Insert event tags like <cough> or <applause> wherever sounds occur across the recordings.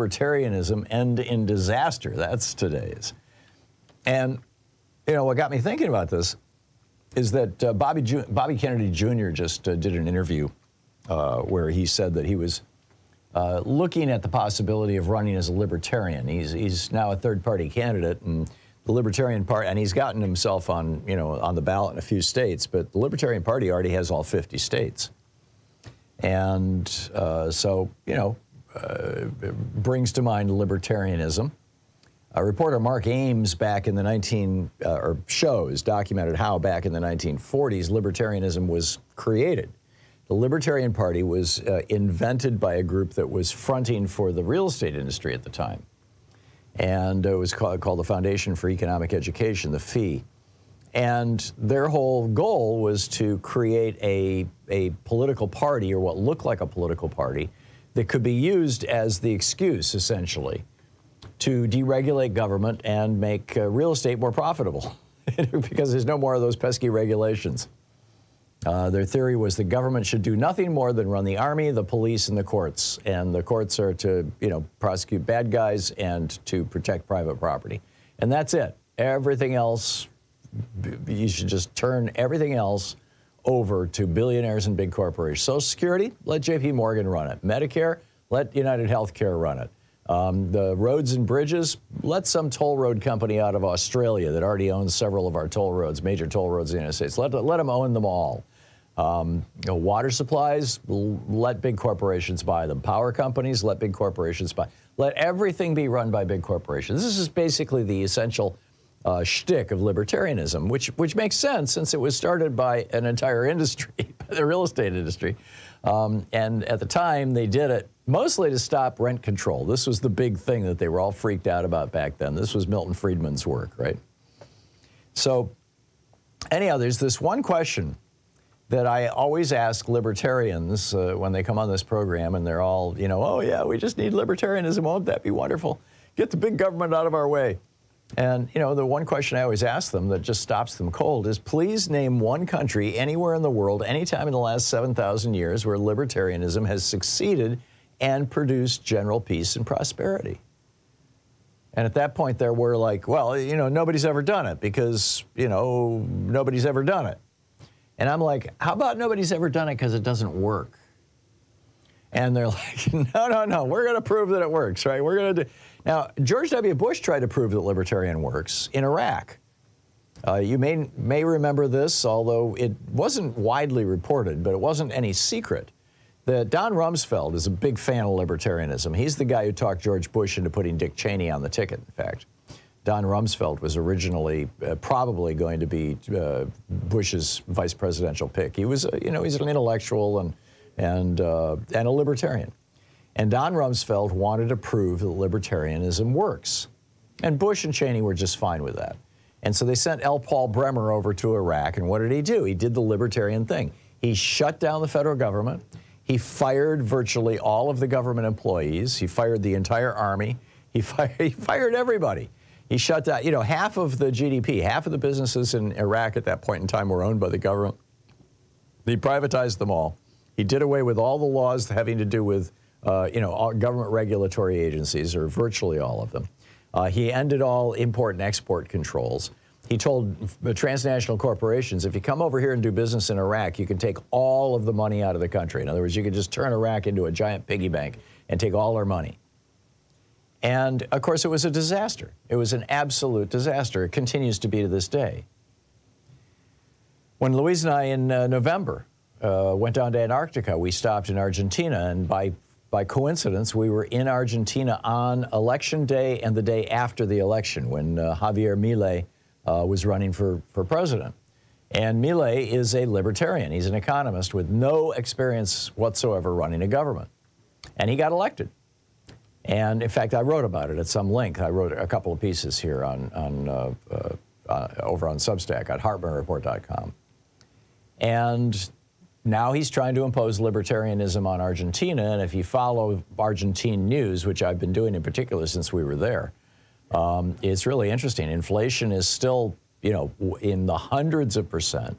libertarianism end in disaster? That's today's. And, you know, what got me thinking about this is that uh, Bobby, Ju- Bobby Kennedy Jr. just uh, did an interview uh, where he said that he was uh, looking at the possibility of running as a libertarian. He's, he's now a third party candidate, and the Libertarian Party, and he's gotten himself on, you know, on the ballot in a few states, but the Libertarian Party already has all 50 states. And uh, so, you know, uh, brings to mind libertarianism. reporter Mark Ames back in the 19, uh, or shows, documented how back in the 1940s libertarianism was created. The Libertarian Party was uh, invented by a group that was fronting for the real estate industry at the time. And it was called, called the Foundation for Economic Education, the FEE. And their whole goal was to create a, a political party, or what looked like a political party, that could be used as the excuse, essentially, to deregulate government and make uh, real estate more profitable <laughs> because there's no more of those pesky regulations. Uh, their theory was the government should do nothing more than run the army, the police, and the courts, and the courts are to, you know, prosecute bad guys and to protect private property, and that's it. Everything else, you should just turn everything else over to billionaires and big corporations. Social Security, let JP Morgan run it. Medicare, let United Healthcare run it. Um, the roads and bridges, let some toll road company out of Australia that already owns several of our toll roads, major toll roads in the United States, let, let them own them all. Um, you know, water supplies, let big corporations buy them. Power companies, let big corporations buy. Let everything be run by big corporations. This is basically the essential uh, shtick of libertarianism, which which makes sense since it was started by an entire industry, <laughs> the real estate industry, um, and at the time they did it mostly to stop rent control. This was the big thing that they were all freaked out about back then. This was Milton Friedman's work, right? So, anyhow, there's this one question that I always ask libertarians uh, when they come on this program, and they're all, you know, oh yeah, we just need libertarianism. Won't that be wonderful? Get the big government out of our way. And, you know, the one question I always ask them that just stops them cold is please name one country anywhere in the world, anytime in the last 7,000 years, where libertarianism has succeeded and produced general peace and prosperity. And at that point, there were like, well, you know, nobody's ever done it because, you know, nobody's ever done it. And I'm like, how about nobody's ever done it because it doesn't work? and they're <laughs> like, no, no, no, we're going to prove that it works, right? We're going to do. Now, George W. Bush tried to prove that libertarian works in Iraq. Uh, you may, may remember this, although it wasn't widely reported, but it wasn't any secret that Don Rumsfeld is a big fan of libertarianism. He's the guy who talked George Bush into putting Dick Cheney on the ticket, in fact. Don Rumsfeld was originally uh, probably going to be uh, Bush's vice presidential pick. He was, uh, you know, he's an intellectual and and, uh, and a libertarian. And Don Rumsfeld wanted to prove that libertarianism works. And Bush and Cheney were just fine with that. And so they sent L. Paul Bremer over to Iraq. And what did he do? He did the libertarian thing. He shut down the federal government. He fired virtually all of the government employees. He fired the entire army. He, <laughs> he fired everybody. He shut down, you know, half of the GDP, half of the businesses in Iraq at that point in time were owned by the government. He privatized them all. He did away with all the laws having to do with, uh, you know, government regulatory agencies, or virtually all of them. Uh, he ended all import and export controls. He told transnational corporations, if you come over here and do business in Iraq, you can take all of the money out of the country. In other words, you can just turn Iraq into a giant piggy bank and take all our money. And of course, it was a disaster. It was an absolute disaster. It continues to be to this day. When Louise and I, in uh, November, uh, went down to Antarctica. We stopped in Argentina, and by by coincidence, we were in Argentina on election day and the day after the election when uh, Javier Milei uh, was running for, for president. And Milei is a libertarian. He's an economist with no experience whatsoever running a government. And he got elected. And in fact, I wrote about it at some length. I wrote a couple of pieces here on, on uh, uh, uh over on Substack at hartmanreport.com. And now he's trying to impose libertarianism on Argentina. And if you follow Argentine news, which I've been doing in particular since we were there, um, it's really interesting. Inflation is still, you know, in the hundreds of percent.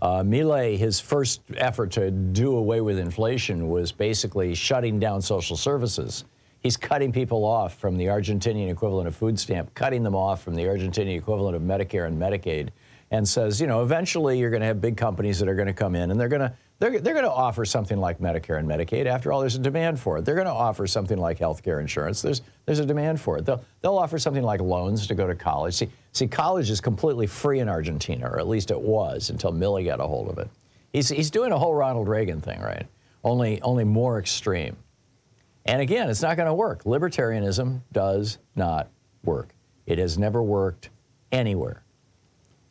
Uh, his first effort to do away with inflation was basically shutting down social services. He's cutting people off from the Argentinian equivalent of food stamp, cutting them off from the Argentinian equivalent of Medicare and Medicaid and says, you know, eventually you're going to have big companies that are going to come in and they're going to they're, they're going to offer something like Medicare and Medicaid. After all, there's a demand for it. They're going to offer something like health care insurance. There's, there's a demand for it. They'll, they'll offer something like loans to go to college. See, see, college is completely free in Argentina, or at least it was until Milley got a hold of it. He's, he's doing a whole Ronald Reagan thing, right? Only, only more extreme. And again, it's not going to work. Libertarianism does not work. It has never worked anywhere.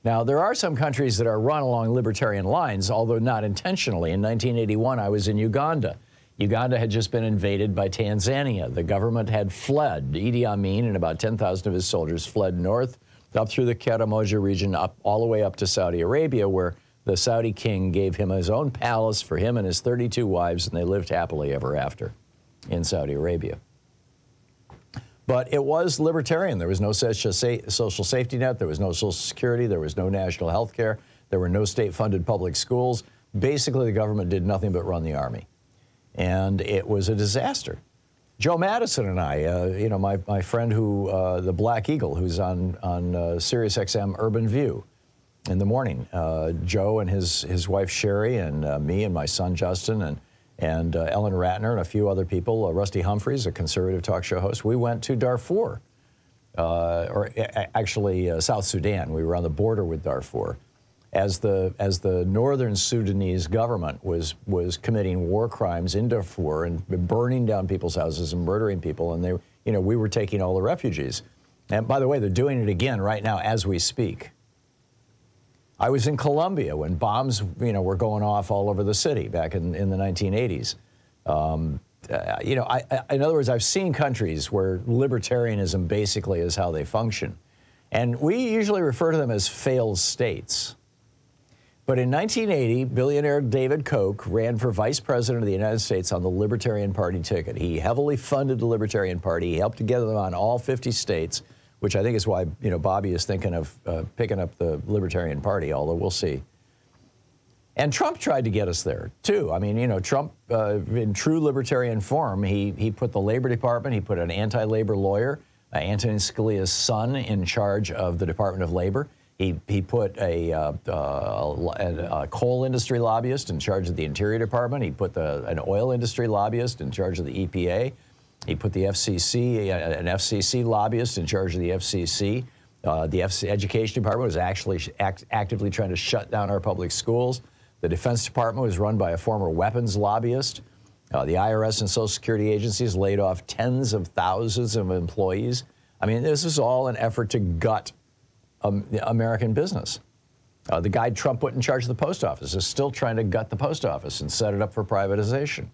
Now, there are some countries that are run along libertarian lines, although not intentionally. In 1981, I was in Uganda. Uganda had just been invaded by Tanzania. The government had fled. Idi Amin and about 10,000 of his soldiers fled north, up through the Karamoja region, up all the way up to Saudi Arabia, where the Saudi king gave him his own palace for him and his 32 wives, and they lived happily ever after in Saudi Arabia. But it was libertarian. There was no social safety net. There was no social security. There was no national health care. There were no state funded public schools. Basically, the government did nothing but run the army. And it was a disaster. Joe Madison and I, uh, you know, my, my friend who, uh, the Black Eagle, who's on, on uh, Sirius XM Urban View in the morning. Uh, Joe and his, his wife Sherry and uh, me and my son Justin and and uh, Ellen Ratner and a few other people, uh, Rusty Humphreys, a conservative talk show host, we went to Darfur, uh, or actually uh, South Sudan. We were on the border with Darfur. As the, as the northern Sudanese government was, was committing war crimes in Darfur and burning down people's houses and murdering people, and they, you know, we were taking all the refugees. And by the way, they're doing it again right now as we speak. I was in Colombia when bombs, you know, were going off all over the city back in, in the 1980s. Um, uh, you know, I, I, in other words, I've seen countries where libertarianism basically is how they function. And we usually refer to them as failed states. But in 1980, billionaire David Koch ran for vice president of the United States on the Libertarian Party ticket. He heavily funded the Libertarian Party. He helped to get them on all 50 states which I think is why you know Bobby is thinking of uh, picking up the Libertarian Party, although we'll see. And Trump tried to get us there too. I mean, you know, Trump, uh, in true libertarian form, he he put the Labor Department, he put an anti-labor lawyer, uh, Antonin Scalia's son, in charge of the Department of Labor. He he put a, uh, uh a, a coal industry lobbyist in charge of the Interior Department. He put the, an oil industry lobbyist in charge of the EPA. He put the FCC, an FCC lobbyist in charge of the FCC. Uh, the Education Department was actually act actively trying to shut down our public schools. The Defense Department was run by a former weapons lobbyist. Uh, the IRS and Social Security agencies laid off tens of thousands of employees. I mean, this is all an effort to gut um, American business. Uh, the guy Trump put in charge of the post office is still trying to gut the post office and set it up for privatization.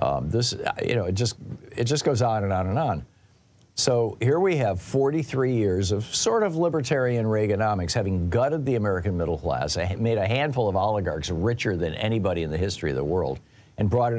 Um, this, you know, it just it just goes on and on and on. So here we have 43 years of sort of libertarian Reaganomics, having gutted the American middle class, made a handful of oligarchs richer than anybody in the history of the world, and brought in.